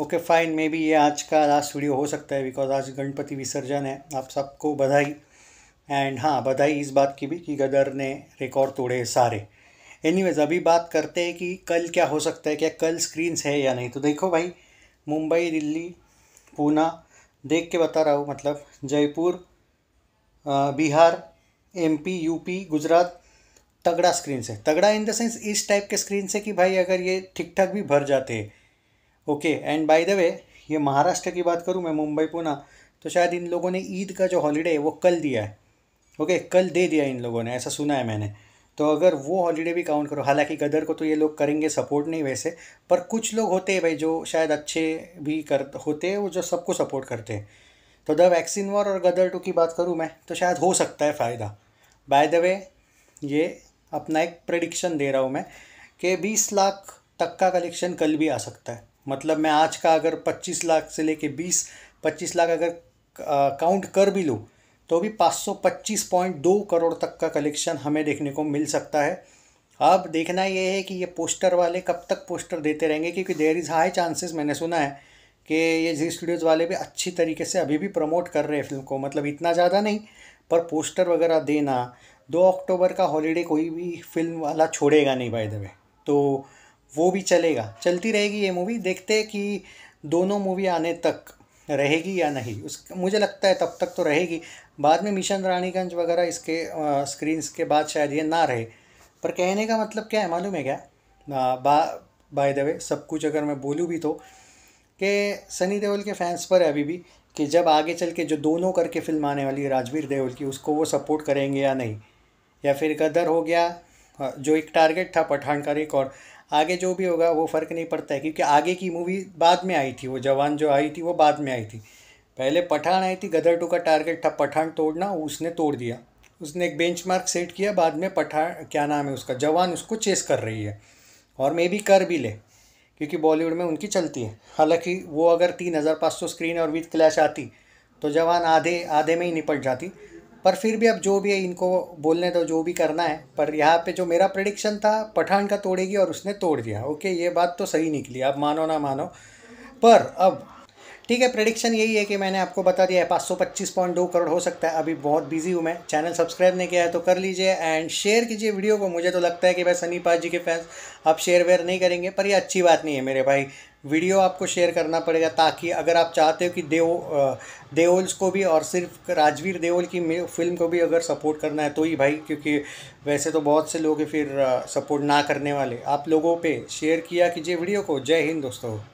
okay fine may be ये आज का लास्ट वीडियो हो सकता है बिकॉज आज गणपति विसर्जन है आप सबको बधाई एंड हाँ बधाई इस बात की भी कि गदर ने रिकॉर्ड तोड़े सारे एनीवेज अभी बात करते हैं कि कल क्या हो सकता है क्या कल स्क्रीन्स है या नहीं तो देखो भाई मुंबई दिल्ली पूना देख के बता रहा हूँ मतलब जयपुर बिहार एमपी यूपी गुजरात तगड़ा स्क्रीन से तगड़ा इन द सेंस इस टाइप के स्क्रीन से कि भाई अगर ये ठीक ठाक भी भर जाते हैं okay and by the way ये महाराष्ट्र की बात करूँ मैं मुंबई पुणे तो शायद इन लोगों ने ईद का जो हॉलीडे है वो कल दिया है ओके okay, कल दे दिया इन लोगों ने ऐसा सुना है मैंने तो अगर वो हॉलीडे भी काउंट करो हालांकि गदर को तो ये लोग करेंगे सपोर्ट नहीं वैसे पर कुछ लोग होते हैं भाई जो शायद अच्छे भी कर होते हैं वो जो सबको सपोर्ट करते हैं तो द वैक्सीन वॉर और गदर टू की बात करूँ मैं तो शायद हो सकता है फ़ायदा बाय द वे ये अपना एक प्रडिक्शन दे रहा हूँ मैं कि बीस लाख तक का कलेक्शन कल भी आ सकता है मतलब मैं आज का अगर पच्चीस लाख से लेके बीस पच्चीस लाख अगर काउंट कर भी लूँ तो भी पाँच सौ पच्चीस पॉइंट दो करोड़ तक का कलेक्शन हमें देखने को मिल सकता है अब देखना ये है कि ये पोस्टर वाले कब तक पोस्टर देते रहेंगे क्योंकि देर इज़ हाई चांसेस मैंने सुना है कि ये जी स्टूडियोज़ वाले भी अच्छी तरीके से अभी भी प्रमोट कर रहे हैं फिल्म को मतलब इतना ज़्यादा नहीं पर पोस्टर वगैरह देना दो अक्टूबर का हॉलीडे कोई भी फिल्म वाला छोड़ेगा नहीं भाई दबे तो वो भी चलेगा चलती रहेगी ये मूवी देखते हैं कि दोनों मूवी आने तक रहेगी या नहीं उस मुझे लगता है तब तक तो रहेगी बाद में मिशन रानीगंज वगैरह इसके स्क्रीन्स के बाद शायद ये ना रहे पर कहने का मतलब क्या है मालूम है क्या आ, बा बाय द वे सब कुछ अगर मैं बोलूँ भी तो कि सनी देओल के फैंस पर है अभी भी कि जब आगे चल के जो दोनों करके फिल्म आने वाली राजवीर देओल की उसको वो सपोर्ट करेंगे या नहीं या फिर गदर हो गया जो एक टारगेट था पठान का एक और आगे जो भी होगा वो फ़र्क नहीं पड़ता है क्योंकि आगे की मूवी बाद में आई थी वो जवान जो आई थी वो बाद में आई थी पहले पठान आई थी गदर टू का टारगेट था पठान तोड़ना उसने तोड़ दिया उसने एक बेंच सेट किया बाद में पठान क्या नाम है उसका जवान उसको चेस कर रही है और मे भी कर भी ले क्योंकि बॉलीवुड में उनकी चलती है हालांकि वो अगर तीन हज़ार पाँच सौ स्क्रीन और विथ क्लैश आती तो जवान आधे आधे में ही निपट जाती पर फिर भी अब जो भी है इनको बोलने दो जो भी करना है पर यहाँ पे जो मेरा प्रडिक्शन था पठान का तोड़ेगी और उसने तोड़ दिया ओके ये बात तो सही निकली अब मानो ना मानो पर अब ठीक है प्रडिक्शन यही है कि मैंने आपको बता दिया है पाँच सौ पच्चीस पॉइंट दो करोड़ हो सकता है अभी बहुत बिजी हूँ मैं चैनल सब्सक्राइब नहीं किया है तो कर लीजिए एंड शेयर कीजिए वीडियो को मुझे तो लगता है कि भाई सनी पास जी के फैंस आप शेयर वेयर नहीं करेंगे पर ये अच्छी बात नहीं है मेरे भाई वीडियो आपको शेयर करना पड़ेगा ताकि अगर आप चाहते हो कि देव देओल्स को भी और सिर्फ राजवीर देओल की फिल्म को भी अगर सपोर्ट करना है तो ही भाई क्योंकि वैसे तो बहुत से लोग फिर सपोर्ट ना करने वाले आप लोगों पे शेयर किया कीजिए वीडियो को जय हिंद दोस्तों